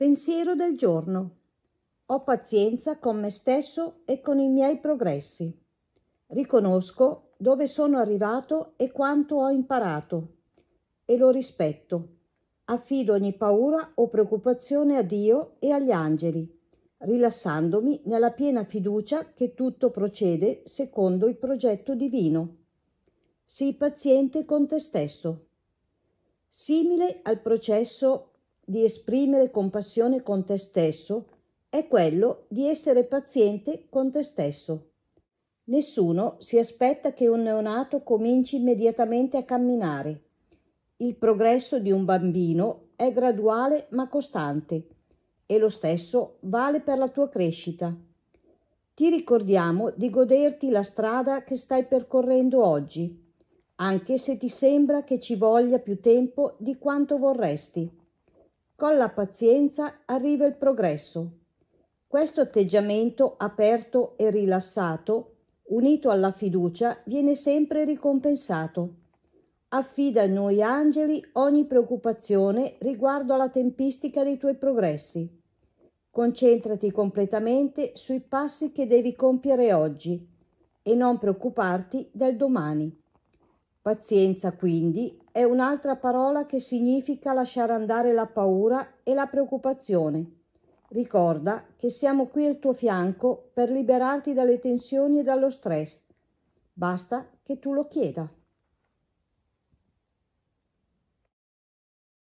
Pensiero del giorno. Ho pazienza con me stesso e con i miei progressi. Riconosco dove sono arrivato e quanto ho imparato e lo rispetto. Affido ogni paura o preoccupazione a Dio e agli angeli, rilassandomi nella piena fiducia che tutto procede secondo il progetto divino. Sii paziente con te stesso. Simile al processo di esprimere compassione con te stesso è quello di essere paziente con te stesso. Nessuno si aspetta che un neonato cominci immediatamente a camminare. Il progresso di un bambino è graduale ma costante e lo stesso vale per la tua crescita. Ti ricordiamo di goderti la strada che stai percorrendo oggi, anche se ti sembra che ci voglia più tempo di quanto vorresti. Con la pazienza arriva il progresso. Questo atteggiamento aperto e rilassato, unito alla fiducia, viene sempre ricompensato. Affida a noi angeli ogni preoccupazione riguardo alla tempistica dei tuoi progressi. Concentrati completamente sui passi che devi compiere oggi e non preoccuparti del domani. Pazienza, quindi, è un'altra parola che significa lasciare andare la paura e la preoccupazione. Ricorda che siamo qui al tuo fianco per liberarti dalle tensioni e dallo stress. Basta che tu lo chieda.